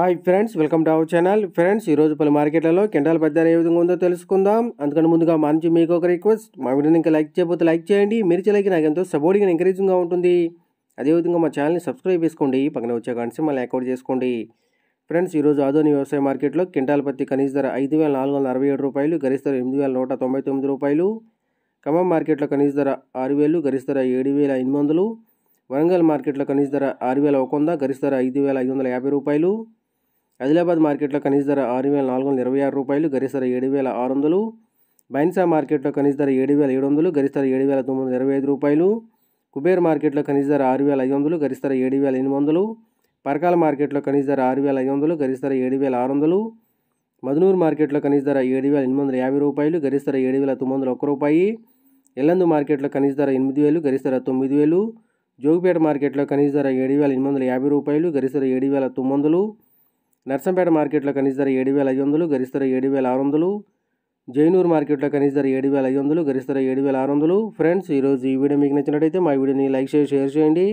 hi friends welcome to our channel friends ఈరోజు పలు మార్కెట్లలో కెండాల బజార్ ఏ విధంగా ఉందో తెలుసుకుందాం అందుకని ముందుగా మా నుంచి మీకు ఒక రిక్వెస్ట్ మా వీడియో ఇంకా లైక్ చేయబోతే లైక్ చేయండి మీరు చేయలేక నాకు ఎంతో సపోర్టింగ్గా ఎంకరేజింగ్గా ఉంటుంది అదేవిధంగా మా ఛానల్ని సబ్స్క్రైబ్ చేసుకోండి పక్కన వచ్చే కానీ మళ్ళీ అకౌంట్ చేసుకోండి ఫ్రెండ్స్ ఈరోజు ఆధునిక వ్యవసాయ మార్కెట్లో కింటాల పత్తి కనీస ధర ఐదు వేల నాలుగు వందల అరవై ఏడు రూపాయలు గరిష్ట ధర ఎనిమిది వేల నూట తొంభై తొమ్మిది రూపాయలు ఖమ్మం మార్కెట్లో కనీస ధర ఆరు వేలు గరిష్ట ధర ఏడు వేల ఎనిమిది వందలు వరంగల్ మార్కెట్లో కనీస ధర ఆరు వేల ఒక వంద గరిష్ట ధర ఐదు వేల ఐదు వందల యాభై రూపాయలు ఆదిలాబాద్ మార్కెట్లో కనీస ధర ఆరు వేల నాలుగు వందల ఇరవై ఆరు రూపాయలు గరిష్ట ధర ఏడు వేల ఆరు వందలు బైన్సా మార్కెట్లో కనీస ధర ఏడు వేల ఏడు వందలు గరిష్ట ధర ఏడు వేల తొమ్మిది వందల ఇరవై ఐదు రూపాయలు కుబేర్ మార్కెట్లో కనీస ధర ఆరు వేల ఐదు వందలు గరిష్ట ధర ఏడు వేల ఎనిమిది వందలు పరకాల మార్కెట్లో కనీస ధర ఆరు వేల ఐదు వందలు గరిష్ట ధర ఏడు వేల ఆరు వందలు మధునూరు మార్కెట్లో కనీస ధర ఏడు వేల ఎనిమిది వందల యాభై రూపాయలు గరిష్ట ధర ఏడు వేల తొమ్మిది వందల ఒక్క రూపాయి ఎల్లందు మార్కెట్లో కనీస ధర ఎనిమిది వేలు గరిష్ట ధర తొమ్మిది వేలు జోగిపేట మార్కెట్లో కనీస ధర ఏడు వేల ఎనిమిది వందల యాభై రూపాయలు గరిష్ట ధర ఏడు వేల తొమ్మిది వందలు నర్సంపేట మార్కెట్లో కనీస ధర ఏడు వేల ఐదు వందలు గరిష్ట ధర ఏడు వేల ఆరు వందలు జైనూర్ మార్కెట్లో కనీస ధర ఏడు వేల ఐదు వందలు గరిష్ట ధర ఏడు వేల ఆరు వందలు ఫ్రెండ్స్ ఈరోజు ఈ వీడియో మీకు నచ్చినట్టయితే మా వీడియోని లైక్ చేసి షేర్ చేయండి